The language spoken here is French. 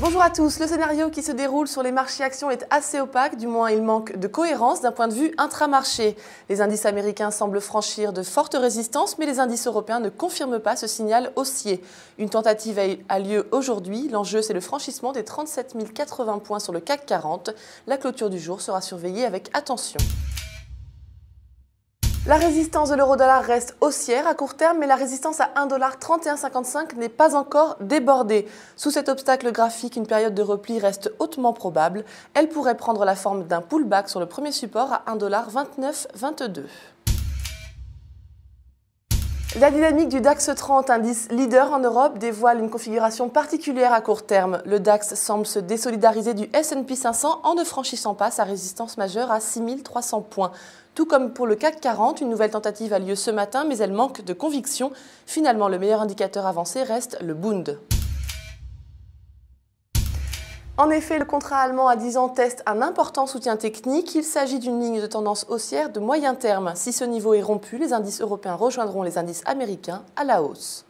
Bonjour à tous. Le scénario qui se déroule sur les marchés actions est assez opaque, du moins il manque de cohérence d'un point de vue intramarché. Les indices américains semblent franchir de fortes résistances, mais les indices européens ne confirment pas ce signal haussier. Une tentative a lieu aujourd'hui. L'enjeu, c'est le franchissement des 37 080 points sur le CAC 40. La clôture du jour sera surveillée avec attention. La résistance de l'euro-dollar reste haussière à court terme, mais la résistance à 1,3155$ n'est pas encore débordée. Sous cet obstacle graphique, une période de repli reste hautement probable. Elle pourrait prendre la forme d'un pullback sur le premier support à 1,2922$. La dynamique du DAX 30, indice leader en Europe, dévoile une configuration particulière à court terme. Le DAX semble se désolidariser du S&P 500 en ne franchissant pas sa résistance majeure à 6300 points. Tout comme pour le CAC 40, une nouvelle tentative a lieu ce matin, mais elle manque de conviction. Finalement, le meilleur indicateur avancé reste le Bund. En effet, le contrat allemand à 10 ans teste un important soutien technique. Il s'agit d'une ligne de tendance haussière de moyen terme. Si ce niveau est rompu, les indices européens rejoindront les indices américains à la hausse.